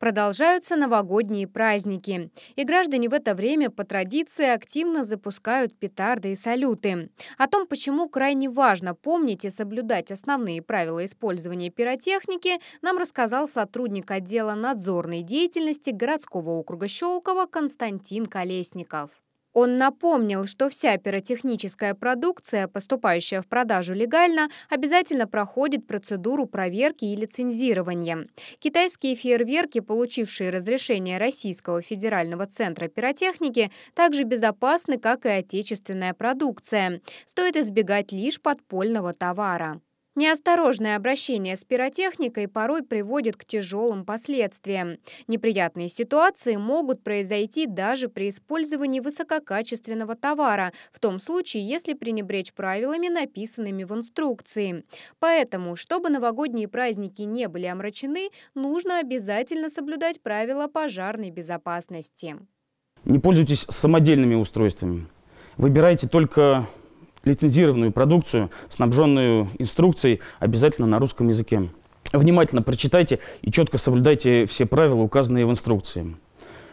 Продолжаются новогодние праздники, и граждане в это время по традиции активно запускают петарды и салюты. О том, почему крайне важно помнить и соблюдать основные правила использования пиротехники, нам рассказал сотрудник отдела надзорной деятельности городского округа Щелково Константин Колесников. Он напомнил, что вся пиротехническая продукция, поступающая в продажу легально, обязательно проходит процедуру проверки и лицензирования. Китайские фейерверки, получившие разрешение Российского федерального центра пиротехники, также безопасны, как и отечественная продукция. Стоит избегать лишь подпольного товара. Неосторожное обращение с пиротехникой порой приводит к тяжелым последствиям. Неприятные ситуации могут произойти даже при использовании высококачественного товара, в том случае, если пренебречь правилами, написанными в инструкции. Поэтому, чтобы новогодние праздники не были омрачены, нужно обязательно соблюдать правила пожарной безопасности. Не пользуйтесь самодельными устройствами. Выбирайте только лицензированную продукцию, снабженную инструкцией обязательно на русском языке. Внимательно прочитайте и четко соблюдайте все правила, указанные в инструкции.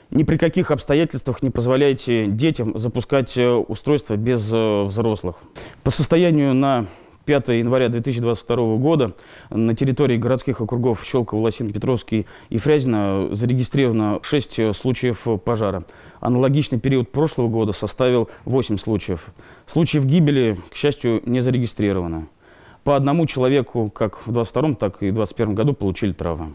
Ни при каких обстоятельствах не позволяйте детям запускать э, устройство без э, взрослых. По состоянию на 5 января 2022 года на территории городских округов Щелково, Лосин, Петровский и Фрязино зарегистрировано 6 э, случаев э, пожара. Аналогичный период прошлого года составил 8 случаев. Случаев гибели, к счастью, не зарегистрировано. По одному человеку как в 2022, так и в 2021 году получили травмы.